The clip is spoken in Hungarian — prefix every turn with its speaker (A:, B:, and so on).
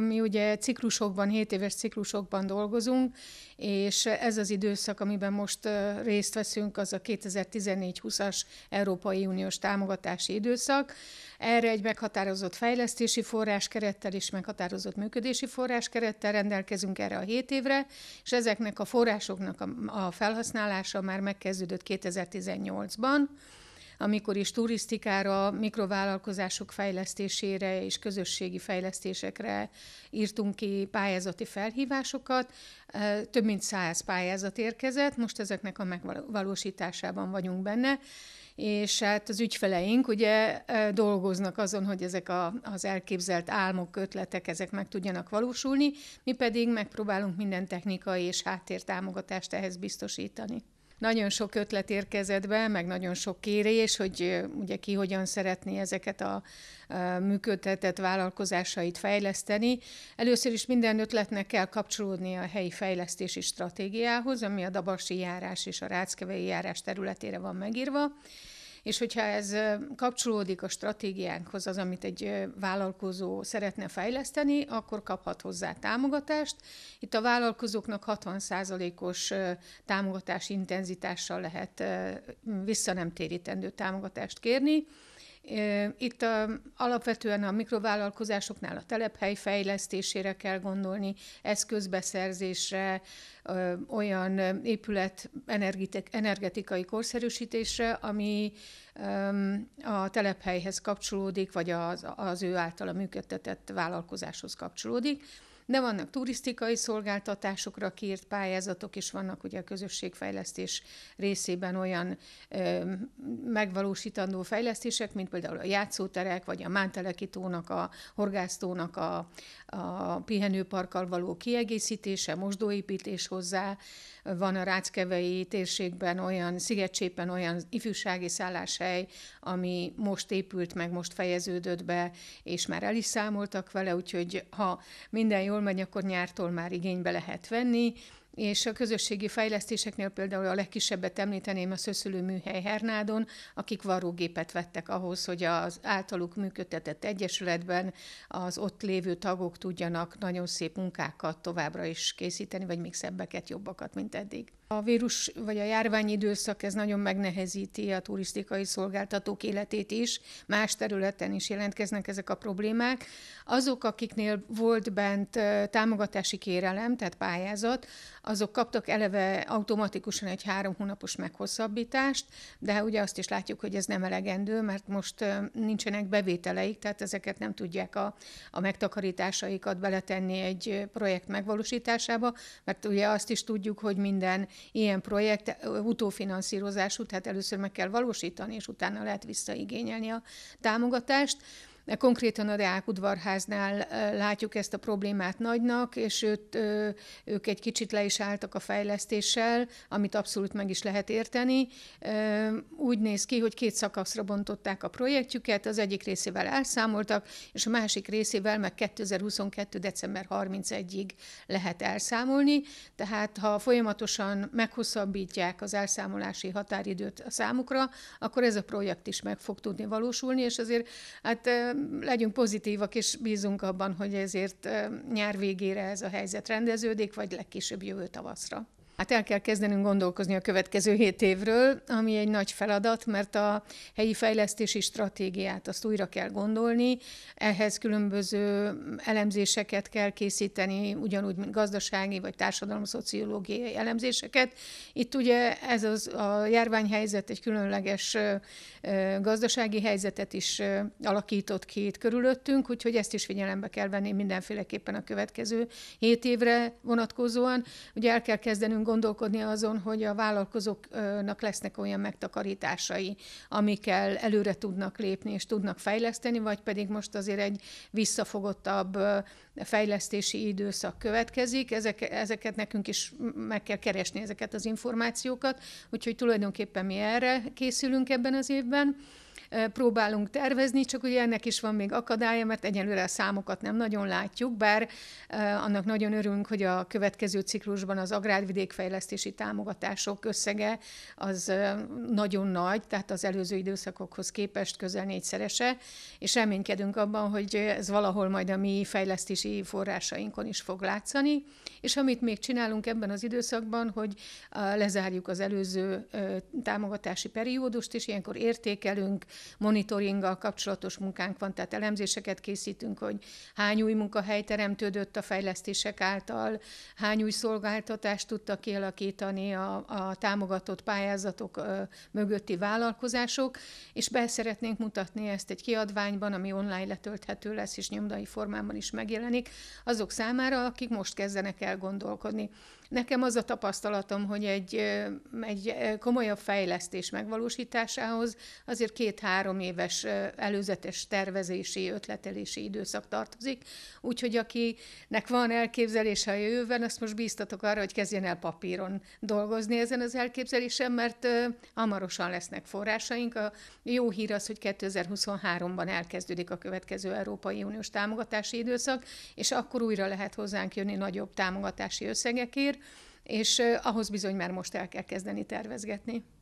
A: Mi ugye ciklusokban, 7 éves ciklusokban dolgozunk, és ez az időszak, amiben most részt veszünk, az a 2014-20-as Európai Uniós támogatási időszak. Erre egy meghatározott fejlesztési forráskerettel és meghatározott működési forráskerettel rendelkezünk erre a 7 évre, és ezeknek a forrásoknak a felhasználása már megkezdődött 2018-ban amikor is turisztikára, mikrovállalkozások fejlesztésére és közösségi fejlesztésekre írtunk ki pályázati felhívásokat. Több mint száz pályázat érkezett, most ezeknek a megvalósításában vagyunk benne és hát az ügyfeleink ugye dolgoznak azon, hogy ezek a, az elképzelt álmok, ötletek, ezek meg tudjanak valósulni, mi pedig megpróbálunk minden technikai és háttértámogatást ehhez biztosítani. Nagyon sok ötlet érkezett be, meg nagyon sok kérés, hogy ugye ki hogyan szeretné ezeket a működtetett vállalkozásait fejleszteni. Először is minden ötletnek kell kapcsolódni a helyi fejlesztési stratégiához, ami a Dabarsi járás és a Ráckevei járás területére van megírva és hogyha ez kapcsolódik a stratégiánkhoz, az, amit egy vállalkozó szeretne fejleszteni, akkor kaphat hozzá támogatást. Itt a vállalkozóknak 60%-os támogatás intenzitással lehet visszanemtérítendő támogatást kérni. Itt a, alapvetően a mikrovállalkozásoknál a telephely fejlesztésére kell gondolni, eszközbeszerzésre, olyan épület energetikai korszerűsítésre, ami a telephelyhez kapcsolódik, vagy az, az ő általa működtetett vállalkozáshoz kapcsolódik de vannak turisztikai szolgáltatásokra kiírt pályázatok, és vannak ugye a közösségfejlesztés részében olyan ö, megvalósítandó fejlesztések, mint például a játszóterek, vagy a Mánteleki tónak, a horgásztónak a, a pihenőparkkal való kiegészítése, mosdóépítés hozzá, van a Ráckevei térségben olyan, Szigetcsépen olyan ifjúsági szálláshely, ami most épült meg, most fejeződött be, és már el is számoltak vele, úgyhogy ha minden jól megy, akkor nyártól már igénybe lehet venni, és a közösségi fejlesztéseknél például a legkisebbet említeném a Szöszülő Műhely Hernádon, akik varrógépet vettek ahhoz, hogy az általuk működtetett egyesületben az ott lévő tagok tudjanak nagyon szép munkákat továbbra is készíteni, vagy még szebbeket, jobbakat, mint eddig. A vírus vagy a járvány időszak ez nagyon megnehezíti a turisztikai szolgáltatók életét is, más területen is jelentkeznek ezek a problémák. Azok, akiknél volt bent támogatási kérelem, tehát pályázat, azok kaptak eleve automatikusan egy három hónapos meghosszabbítást, de ugye azt is látjuk, hogy ez nem elegendő, mert most nincsenek bevételeik, tehát ezeket nem tudják a, a megtakarításaikat beletenni egy projekt megvalósításába, mert ugye azt is tudjuk, hogy minden ilyen projekt utófinanszírozású, tehát először meg kell valósítani, és utána lehet visszaigényelni a támogatást konkrétan a Deák udvarháznál látjuk ezt a problémát nagynak, és őt, ők egy kicsit le is álltak a fejlesztéssel, amit abszolút meg is lehet érteni. Úgy néz ki, hogy két szakaszra bontották a projektjüket, az egyik részével elszámoltak, és a másik részével meg 2022. december 31-ig lehet elszámolni, tehát ha folyamatosan meghosszabbítják az elszámolási határidőt a számukra, akkor ez a projekt is meg fog tudni valósulni, és azért hát legyünk pozitívak, és bízunk abban, hogy ezért nyár végére ez a helyzet rendeződik, vagy legkésőbb jövő tavaszra. Hát el kell kezdenünk gondolkozni a következő hét évről, ami egy nagy feladat, mert a helyi fejlesztési stratégiát azt újra kell gondolni, ehhez különböző elemzéseket kell készíteni, ugyanúgy, mint gazdasági vagy társadalmos-szociológiai elemzéseket. Itt ugye ez az, a járványhelyzet egy különleges gazdasági helyzetet is alakított ki itt körülöttünk, úgyhogy ezt is figyelembe kell venni mindenféleképpen a következő hét évre vonatkozóan. Ugye el kell kezdenünk gondolkodni azon, hogy a vállalkozóknak lesznek olyan megtakarításai, amikkel előre tudnak lépni és tudnak fejleszteni, vagy pedig most azért egy visszafogottabb fejlesztési időszak következik. Ezek, ezeket nekünk is meg kell keresni, ezeket az információkat, úgyhogy tulajdonképpen mi erre készülünk ebben az évben próbálunk tervezni, csak ugye ennek is van még akadálya, mert egyelőre a számokat nem nagyon látjuk, bár annak nagyon örülünk, hogy a következő ciklusban az agrárvidékfejlesztési támogatások összege az nagyon nagy, tehát az előző időszakokhoz képest közel négyszerese, és reménykedünk abban, hogy ez valahol majd a mi fejlesztési forrásainkon is fog látszani, és amit még csinálunk ebben az időszakban, hogy lezárjuk az előző támogatási periódust, és ilyenkor értékelünk, monitoringgal kapcsolatos munkánk van, tehát elemzéseket készítünk, hogy hány új munkahely teremtődött a fejlesztések által, hány új szolgáltatást tudtak kialakítani a, a támogatott pályázatok ö, mögötti vállalkozások, és be szeretnénk mutatni ezt egy kiadványban, ami online letölthető lesz, és nyomdai formában is megjelenik, azok számára, akik most kezdenek el gondolkodni. Nekem az a tapasztalatom, hogy egy, egy komolyabb fejlesztés megvalósításához azért két-három éves előzetes tervezési, ötletelési időszak tartozik, úgyhogy akinek van elképzelése a jövőben, azt most bíztatok arra, hogy kezdjen el papíron dolgozni ezen az elképzelésen, mert hamarosan lesznek forrásaink. A jó hír az, hogy 2023-ban elkezdődik a következő Európai Uniós támogatási időszak, és akkor újra lehet hozzánk jönni nagyobb támogatási összegekért, és ahhoz bizony már most el kell kezdeni tervezgetni.